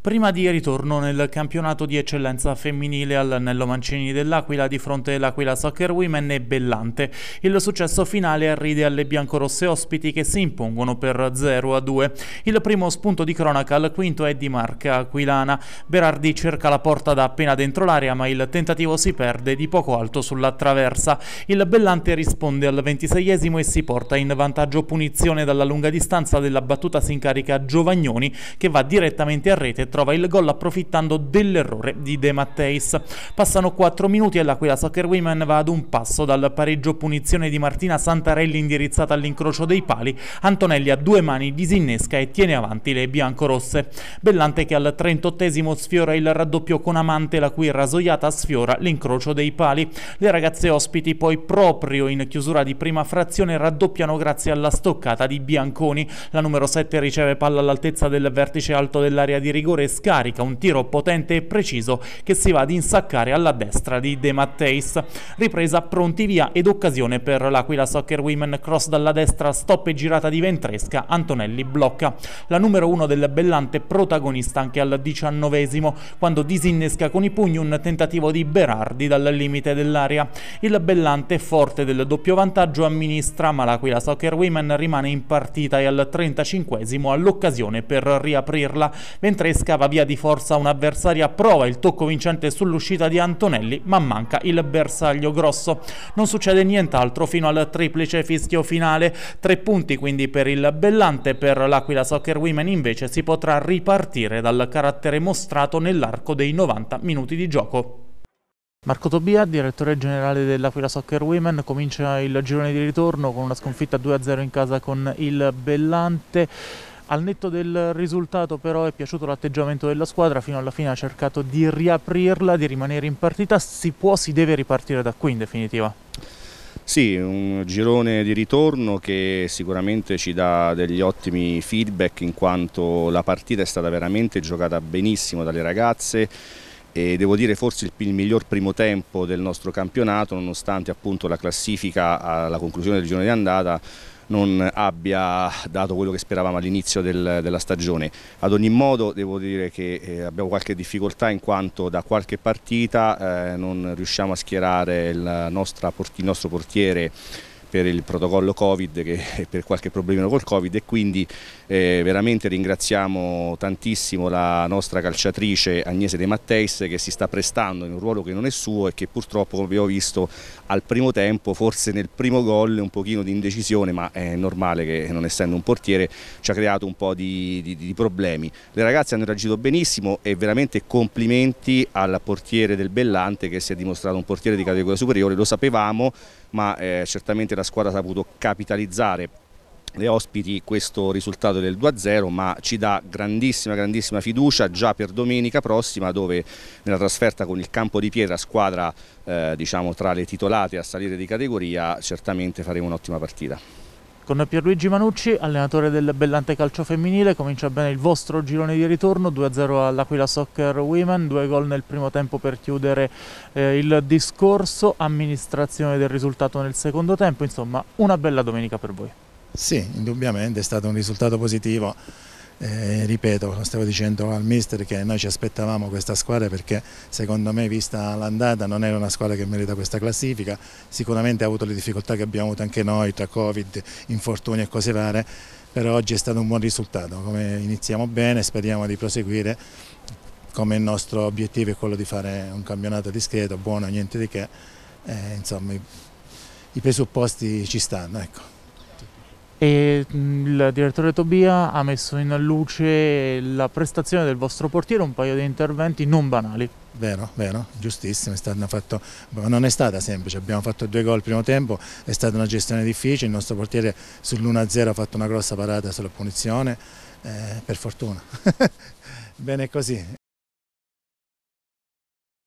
Prima di ritorno nel campionato di eccellenza femminile all'Annello Mancini dell'Aquila di fronte all'Aquila Soccer Women e Bellante, il successo finale arride alle biancorosse ospiti che si impongono per 0 a 2. Il primo spunto di cronaca al quinto è di marca aquilana. Berardi cerca la porta da appena dentro l'area ma il tentativo si perde di poco alto sulla traversa. Il Bellante risponde al ventiseiesimo e si porta in vantaggio punizione dalla lunga distanza della battuta si incarica Giovagnoni che va direttamente a rete trova il gol approfittando dell'errore di De Matteis. Passano 4 minuti e l'Aquila Soccer Women va ad un passo dal pareggio punizione di Martina Santarelli indirizzata all'incrocio dei pali. Antonelli a due mani disinnesca e tiene avanti le biancorosse. Bellante che al 38 sfiora il raddoppio con Amante la cui rasoiata sfiora l'incrocio dei pali. Le ragazze ospiti poi proprio in chiusura di prima frazione raddoppiano grazie alla stoccata di Bianconi. La numero 7 riceve palla all'altezza del vertice alto dell'area di rigore giocatore scarica un tiro potente e preciso che si va ad insaccare alla destra di De Matteis. Ripresa pronti via ed occasione per l'Aquila Soccer Women cross dalla destra, stop e girata di Ventresca, Antonelli blocca. La numero uno del Bellante protagonista anche al diciannovesimo quando disinnesca con i pugni un tentativo di Berardi dal limite dell'area. Il Bellante forte del doppio vantaggio amministra ma l'Aquila Soccer Women rimane in partita e al 35 all'occasione per riaprirla. Ventresca scava via di forza un avversario a prova, il tocco vincente sull'uscita di Antonelli, ma manca il bersaglio grosso. Non succede nient'altro fino al triplice fischio finale, tre punti quindi per il Bellante, per l'Aquila Soccer Women invece si potrà ripartire dal carattere mostrato nell'arco dei 90 minuti di gioco. Marco Tobia, direttore generale dell'Aquila Soccer Women, comincia il girone di ritorno con una sconfitta 2-0 in casa con il Bellante. Al netto del risultato però è piaciuto l'atteggiamento della squadra, fino alla fine ha cercato di riaprirla, di rimanere in partita, si può, si deve ripartire da qui in definitiva. Sì, un girone di ritorno che sicuramente ci dà degli ottimi feedback in quanto la partita è stata veramente giocata benissimo dalle ragazze e devo dire forse il, miglior primo tempo del nostro campionato nonostante appunto la classifica alla conclusione del girone di andata non abbia dato quello che speravamo all'inizio del, della stagione. Ad ogni modo devo dire che eh, abbiamo qualche difficoltà in quanto da qualche partita eh, non riusciamo a schierare il, nostra, il nostro portiere per il protocollo Covid che per qualche problemino col Covid e quindi eh, veramente ringraziamo tantissimo la nostra calciatrice Agnese De Matteis che si sta prestando in un ruolo che non è suo e che purtroppo come abbiamo visto al primo tempo forse nel primo gol un pochino di indecisione ma è normale che non essendo un portiere ci ha creato un po' di, di, di problemi. Le ragazze hanno reagito benissimo e veramente complimenti al portiere del Bellante che si è dimostrato un portiere di categoria superiore, lo sapevamo ma eh, certamente la squadra ha saputo capitalizzare le ospiti questo risultato del 2-0 ma ci dà grandissima grandissima fiducia già per domenica prossima dove nella trasferta con il campo di pietra squadra eh, diciamo tra le titolate a salire di categoria certamente faremo un'ottima partita. Con Pierluigi Manucci, allenatore del Bellante Calcio Femminile, comincia bene il vostro girone di ritorno, 2-0 all'Aquila Soccer Women, due gol nel primo tempo per chiudere eh, il discorso, amministrazione del risultato nel secondo tempo, insomma una bella domenica per voi. Sì, indubbiamente è stato un risultato positivo eh, ripeto, stavo dicendo al mister che noi ci aspettavamo questa squadra perché secondo me vista l'andata non era una squadra che merita questa classifica, sicuramente ha avuto le difficoltà che abbiamo avuto anche noi tra Covid, infortuni e cose varie, però oggi è stato un buon risultato, come iniziamo bene speriamo di proseguire come il nostro obiettivo è quello di fare un campionato discreto, buono, niente di che, eh, insomma i, i presupposti ci stanno. Ecco e mm, il direttore Tobia ha messo in luce la prestazione del vostro portiere, un paio di interventi non banali. Vero, vero, giustissimo, è stato fatto, non è stata semplice, abbiamo fatto due gol al primo tempo, è stata una gestione difficile, il nostro portiere sull'1-0 ha fatto una grossa parata sulla punizione, eh, per fortuna. Bene così,